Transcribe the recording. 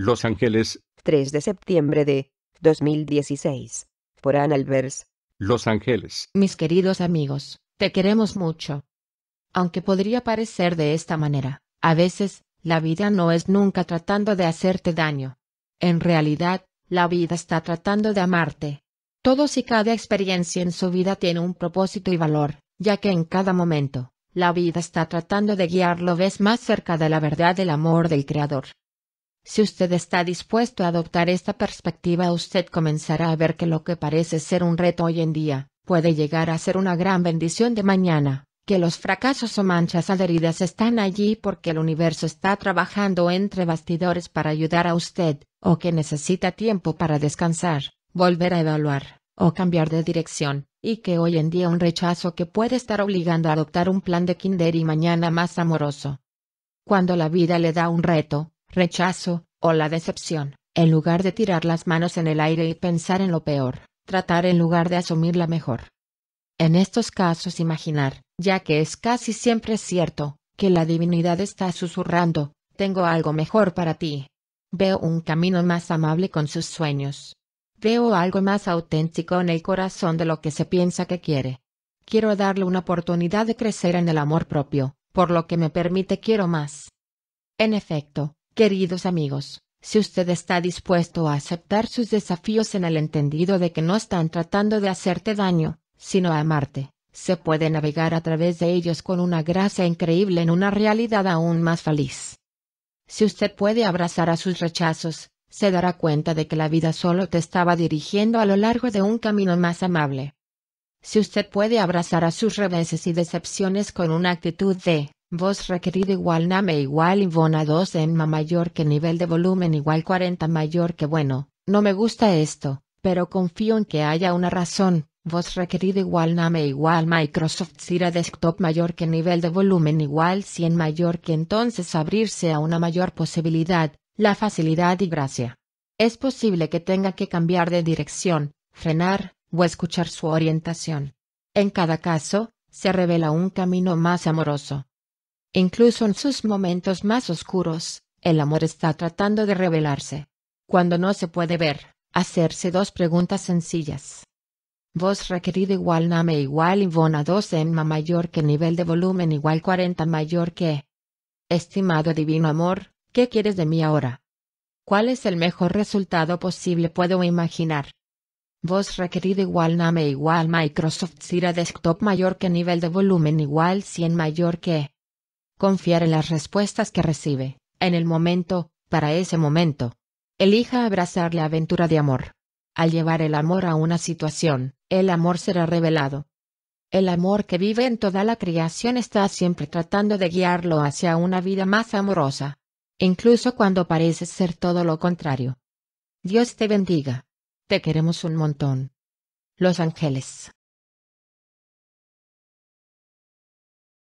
Los Ángeles. 3 de septiembre de 2016. Por Ann Los Ángeles. Mis queridos amigos, te queremos mucho. Aunque podría parecer de esta manera, a veces, la vida no es nunca tratando de hacerte daño. En realidad, la vida está tratando de amarte. Todos y cada experiencia en su vida tiene un propósito y valor, ya que en cada momento, la vida está tratando de guiarlo ves más cerca de la verdad del amor del Creador. Si usted está dispuesto a adoptar esta perspectiva, usted comenzará a ver que lo que parece ser un reto hoy en día, puede llegar a ser una gran bendición de mañana, que los fracasos o manchas adheridas están allí porque el universo está trabajando entre bastidores para ayudar a usted, o que necesita tiempo para descansar, volver a evaluar, o cambiar de dirección, y que hoy en día un rechazo que puede estar obligando a adoptar un plan de kinder y mañana más amoroso. Cuando la vida le da un reto, rechazo, o la decepción, en lugar de tirar las manos en el aire y pensar en lo peor, tratar en lugar de asumir la mejor. En estos casos imaginar, ya que es casi siempre cierto, que la divinidad está susurrando, tengo algo mejor para ti. Veo un camino más amable con sus sueños. Veo algo más auténtico en el corazón de lo que se piensa que quiere. Quiero darle una oportunidad de crecer en el amor propio, por lo que me permite quiero más. En efecto, Queridos amigos, si usted está dispuesto a aceptar sus desafíos en el entendido de que no están tratando de hacerte daño, sino a amarte, se puede navegar a través de ellos con una gracia increíble en una realidad aún más feliz. Si usted puede abrazar a sus rechazos, se dará cuenta de que la vida solo te estaba dirigiendo a lo largo de un camino más amable. Si usted puede abrazar a sus reveses y decepciones con una actitud de Vos requerid igual name igual bona 2 enma mayor que nivel de volumen igual 40 mayor que bueno, no me gusta esto, pero confío en que haya una razón. Vos requerid igual name igual Microsoft Sira Desktop mayor que nivel de volumen igual 100 mayor que entonces abrirse a una mayor posibilidad, la facilidad y gracia. Es posible que tenga que cambiar de dirección, frenar, o escuchar su orientación. En cada caso, se revela un camino más amoroso. Incluso en sus momentos más oscuros, el amor está tratando de revelarse. Cuando no se puede ver, hacerse dos preguntas sencillas. ¿Vos requerido igual name igual Ivona dos en ma mayor que nivel de volumen igual 40 mayor que. Estimado divino amor, ¿qué quieres de mí ahora? ¿Cuál es el mejor resultado posible puedo imaginar? ¿Vos requerido igual name igual Microsoft Sira Desktop mayor que nivel de volumen igual 100 mayor que. Confiar en las respuestas que recibe, en el momento, para ese momento. Elija abrazar la aventura de amor. Al llevar el amor a una situación, el amor será revelado. El amor que vive en toda la creación está siempre tratando de guiarlo hacia una vida más amorosa. Incluso cuando parece ser todo lo contrario. Dios te bendiga. Te queremos un montón. Los Ángeles.